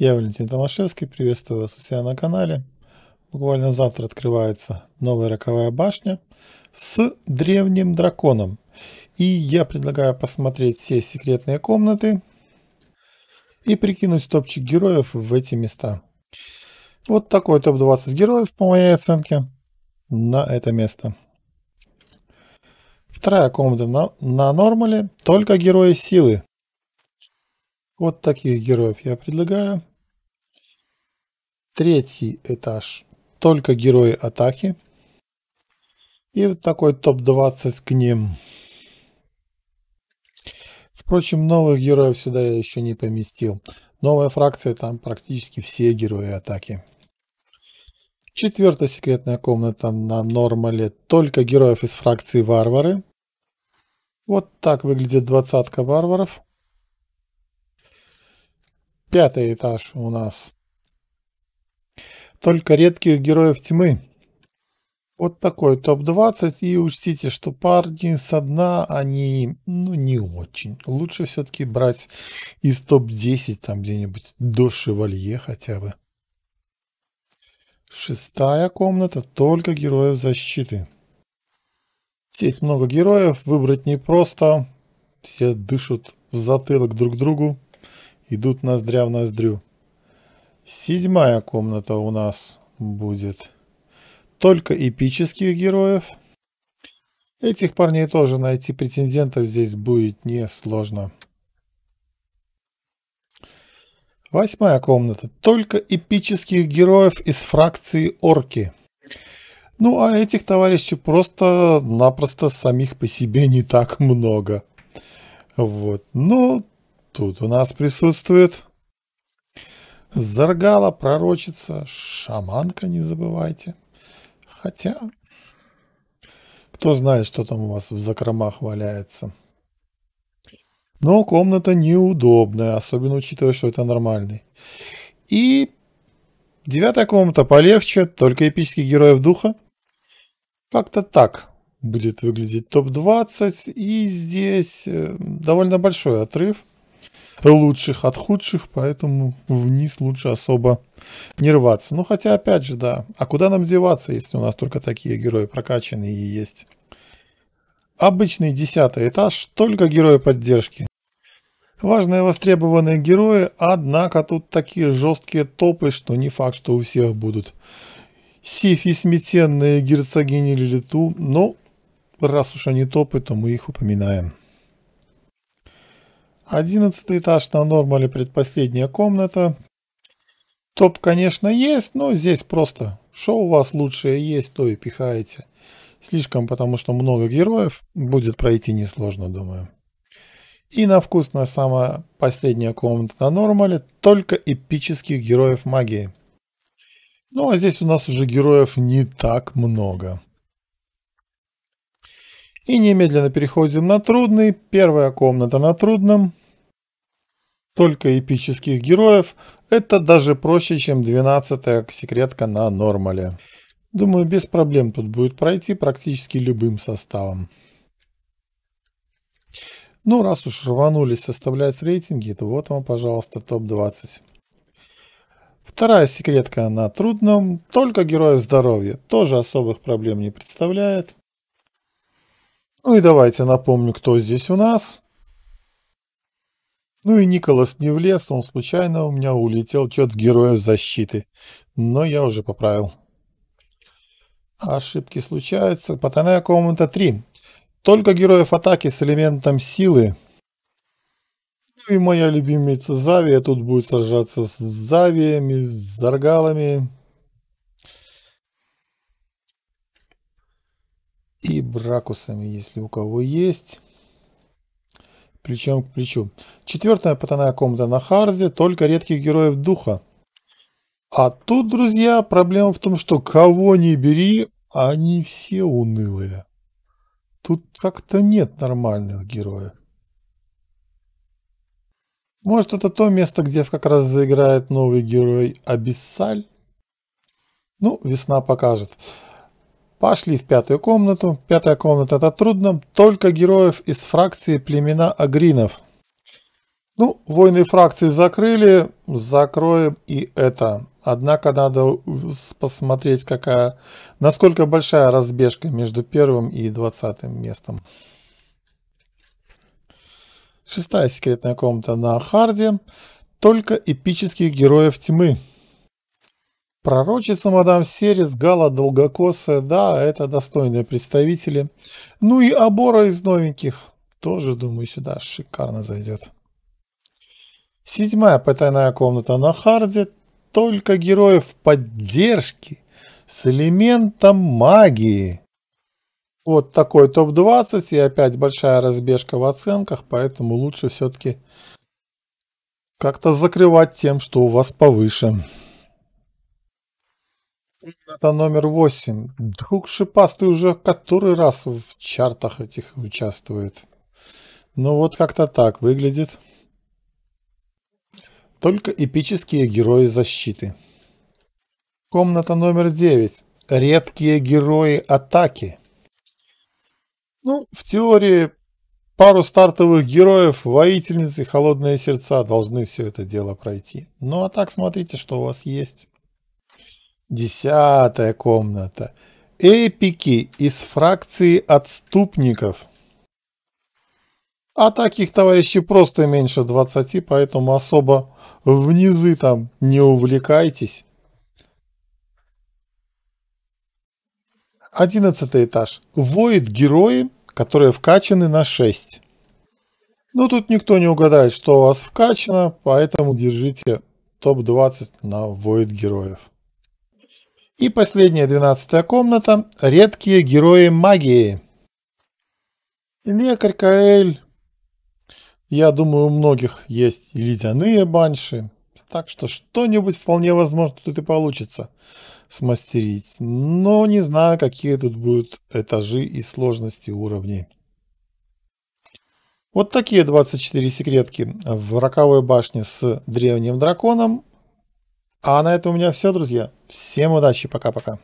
Я Валентин Томашевский, приветствую вас у себя на канале. Буквально завтра открывается новая роковая башня с древним драконом. И я предлагаю посмотреть все секретные комнаты и прикинуть топчик героев в эти места. Вот такой топ-20 героев, по моей оценке, на это место. Вторая комната на, на нормале, только герои силы. Вот таких героев я предлагаю третий этаж. Только герои атаки. И вот такой топ-20 к ним. Впрочем, новых героев сюда я еще не поместил. Новая фракция, там практически все герои атаки. Четвертая секретная комната на нормале. Только героев из фракции варвары. Вот так выглядит двадцатка варваров. Пятый этаж у нас только редких героев тьмы. Вот такой топ-20, и учтите, что парни со дна, они, ну, не очень. Лучше все-таки брать из топ-10, там где-нибудь до Шевалье хотя бы. Шестая комната, только героев защиты. Здесь много героев, выбрать непросто. Все дышат в затылок друг другу, идут ноздря в ноздрю. Седьмая комната у нас будет только эпических героев. Этих парней тоже найти претендентов здесь будет несложно. Восьмая комната. Только эпических героев из фракции орки. Ну, а этих товарищей просто-напросто самих по себе не так много. Вот. Ну тут у нас присутствует Заргала пророчица, шаманка, не забывайте. Хотя, кто знает, что там у вас в закромах валяется. Но комната неудобная, особенно учитывая, что это нормальный. И девятая комната полегче, только эпических героев духа. Как-то так будет выглядеть топ-20. И здесь э, довольно большой отрыв – лучших от худших, поэтому вниз лучше особо не рваться. Ну, хотя, опять же, да, а куда нам деваться, если у нас только такие герои прокачанные есть? Обычный десятый этаж, только герои поддержки. Важные востребованные герои, однако тут такие жесткие топы, что не факт, что у всех будут. Сиф и сметенные герцогини Лилиту, но ну, раз уж они топы, то мы их упоминаем. Одиннадцатый этаж на Нормале предпоследняя комната. Топ, конечно, есть, но здесь просто. Что у вас лучшее есть, то и пихаете. Слишком, потому что много героев, будет пройти несложно, думаю. И на вкус самая последняя комната на Нормале только эпических героев магии. Ну а здесь у нас уже героев не так много. И немедленно переходим на трудный. Первая комната на трудном. Только эпических героев. Это даже проще, чем 12-я секретка на нормале. Думаю, без проблем тут будет пройти практически любым составом. Ну, раз уж рванулись составлять рейтинги, то вот вам, пожалуйста, топ-20. Вторая секретка на трудном, только героев здоровья, тоже особых проблем не представляет. Ну и давайте напомню, кто здесь у нас. Ну и Николас не влез, он случайно у меня улетел чет героев защиты. Но я уже поправил. Ошибки случаются. Потайная комната 3. Только героев атаки с элементом силы. Ну и моя любимица Завия тут будет сражаться с Завиями, с Заргалами. и бракусами, если у кого есть. Плечом к плечу. Четвертая потаная комната на Харзе, только редких героев духа. А тут, друзья, проблема в том, что кого не бери, они все унылые. Тут как-то нет нормальных героев. Может, это то место, где как раз заиграет новый герой Абиссаль? Ну, весна покажет. Пошли в пятую комнату. Пятая комната это трудно. Только героев из фракции племена Агринов. Ну, войны фракции закрыли. Закроем и это. Однако надо посмотреть, какая, насколько большая разбежка между первым и двадцатым местом. Шестая секретная комната на Харде. Только эпических героев тьмы. Пророчица мадам Серис, Гала Долгокосая, да, это достойные представители. Ну и Абора из новеньких, тоже, думаю, сюда шикарно зайдет. Седьмая потайная комната на Харде, только героев поддержки с элементом магии. Вот такой топ-20 и опять большая разбежка в оценках, поэтому лучше все-таки как-то закрывать тем, что у вас повыше. Это номер восемь. Друг Шипастый уже который раз в чартах этих участвует. Ну вот как-то так выглядит. Только эпические герои защиты. Комната номер девять. Редкие герои атаки. Ну, в теории, пару стартовых героев, воительницы, холодные сердца должны все это дело пройти. Ну а так смотрите, что у вас есть. Десятая комната. Эпики из фракции отступников. А таких товарищей просто меньше 20, поэтому особо внизы там не увлекайтесь. Одиннадцатый этаж. Воет герои, которые вкачаны на 6. Но ну, тут никто не угадает, что у вас вкачано, поэтому держите топ-20 на воид героев. И последняя двенадцатая комната – редкие герои магии. Лекарь Каэль. Я думаю, у многих есть и ледяные банши. Так что что-нибудь вполне возможно тут и получится смастерить. Но не знаю, какие тут будут этажи и сложности уровней. Вот такие 24 секретки в роковой башне с древним драконом. А на этом у меня все, друзья. Всем удачи, пока-пока.